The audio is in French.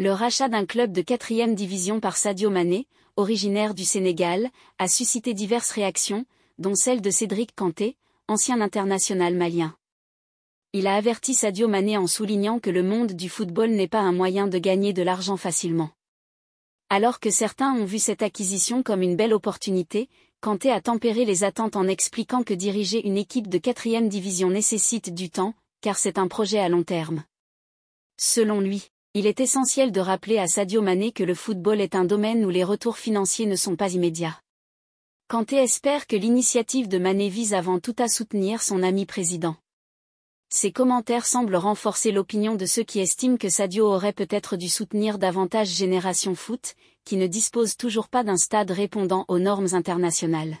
Le rachat d'un club de quatrième division par Sadio Mané, originaire du Sénégal, a suscité diverses réactions, dont celle de Cédric Kanté, ancien international malien. Il a averti Sadio Mané en soulignant que le monde du football n'est pas un moyen de gagner de l'argent facilement. Alors que certains ont vu cette acquisition comme une belle opportunité, Kanté a tempéré les attentes en expliquant que diriger une équipe de quatrième division nécessite du temps, car c'est un projet à long terme. Selon lui, il est essentiel de rappeler à Sadio Mané que le football est un domaine où les retours financiers ne sont pas immédiats. Kanté espère que l'initiative de Mané vise avant tout à soutenir son ami président. Ses commentaires semblent renforcer l'opinion de ceux qui estiment que Sadio aurait peut-être dû soutenir davantage Génération Foot, qui ne dispose toujours pas d'un stade répondant aux normes internationales.